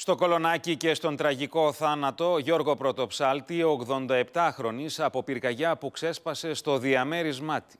Στο Κολονάκι και στον τραγικό θάνατο, Γιώργο Πρωτοψάλτη, 87χρονη από πυρκαγιά που ξέσπασε στο διαμέρισμά της.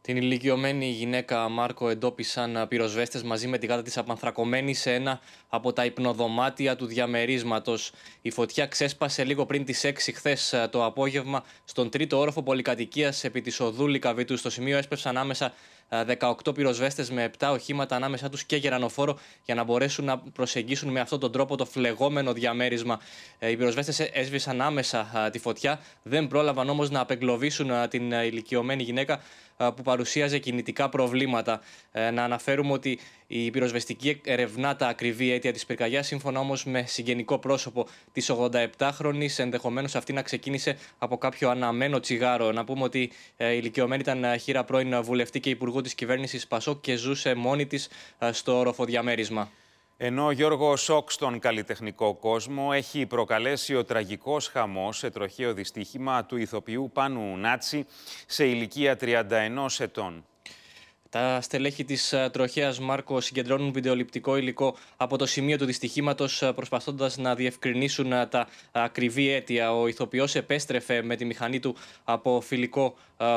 Την ηλικιωμένη γυναίκα Μάρκο εντόπισαν πυροσβέστες μαζί με τη γάτα της απανθρακωμένη σε ένα από τα υπνοδωμάτια του διαμερίσματος. Η φωτιά ξέσπασε λίγο πριν τις 6 χθες ε, το απόγευμα στον τρίτο όροφο πολυκατοικίας επί της οδού Λικαβίτου. Στο σημείο έσπευσαν άμεσα 18 πυροσβέστες με 7 οχήματα ανάμεσά τους και γερανοφόρο για να μπορέσουν να προσεγγίσουν με αυτόν τον τρόπο το φλεγόμενο διαμέρισμα. Ε, οι πυροσβέστες έσβησαν άμεσα τη φωτιά, δεν πρόλαβαν όμως να απεγκλωβίσουν την ηλικιωμένη γυναίκα που παρουσίαζε κινητικά προβλήματα. Ε, να αναφέρουμε ότι η πυροσβεστική ερευνά τα ακριβή αίτια της πυρκαγιάς, σύμφωνα όμως με συγγενικό πρόσωπο της 87χρονη, ενδεχομένως αυτή να ξεκίνησε από κάποιο αναμένο τσιγάρο. Να πούμε ότι ε, η ηλικιωμένη ήταν χείρα πρώην βουλευτή και υπουργός της κυβέρνησης Πασό και ζούσε μόνη της ε, στο ροφοδιαμέρισμα. Ενώ ο Γιώργος Σόκ στον καλλιτεχνικό κόσμο έχει προκαλέσει ο τραγικός χαμός σε τροχαίο δυστύχημα του ηθοποιού Πάνου Νάτσι σε ηλικία 31 ετών. Τα στελέχη της ε, τροχέας Μάρκο συγκεντρώνουν βιντεοληπτικό υλικό από το σημείο του δυστυχήματος, ε, προσπαθώντας να διευκρινίσουν ε, τα ακριβή αίτια. Ο ηθοποιός επέστρεφε με τη μηχανή του από φιλικό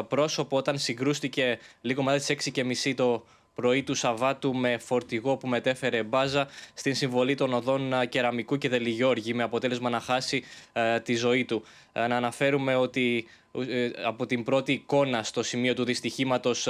πρόσωπο όταν συγκρούστηκε λίγο μετά τι 6.30 το πρωί του Σαββάτου με φορτηγό που μετέφερε μπάζα στην συμβολή των οδών ε, Κεραμικού και Δελιγιώργη με αποτέλεσμα να χάσει ε, τη ζωή του. Ε, να αναφέρουμε ότι από την πρώτη εικόνα στο σημείο του δυστυχήματος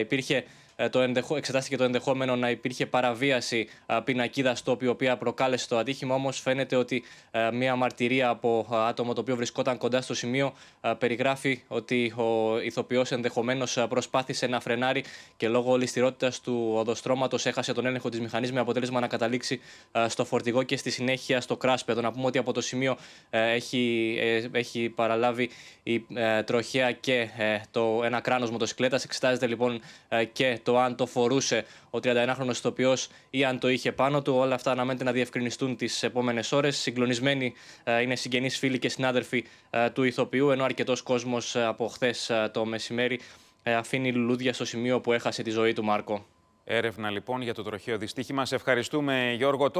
υπήρχε ε, το ενδεχο... εξετάστηκε το ενδεχόμενο να υπήρχε παραβίαση πινακίδας το οποία προκάλεσε το ατύχημα. Όμως φαίνεται ότι ε, μια μαρτυρία από άτομο το οποίο βρισκόταν κοντά στο σημείο περιγράφει ότι ο ηθοποιός ενδεχομένως προσπάθησε να φρενάρει και λόγω ολιστηρότητας του οδοστρώματος έχασε τον έλεγχο της μηχανής με αποτέλεσμα να καταλήξει στο φορτηγό και στη συνέχεια στο κράσπεδο. Να πούμε ότι από το σημείο ε, έχει, έχει παραλάβει η τροχέα και το, ένα κράνος μοτοσυκλέτας. Εξετάζεται λοιπόν και το αν το φορούσε ο 31χρονο ηθοποιός ή αν το είχε πάνω του. Όλα αυτά αναμένεται να διευκρινιστούν τις επόμενες ώρες. Συγκλονισμένοι ε, είναι συγγενείς, φίλοι και συνάδελφοι ε, του ηθοποιού, ενώ αρκετός κόσμος ε, από χθες το μεσημέρι αφήνει λουλούδια στο σημείο που έχασε τη ζωή του Μάρκο. Έρευνα λοιπόν για το τροχαίο δυστύχημα. Σε ευχαριστούμε Γιώργο.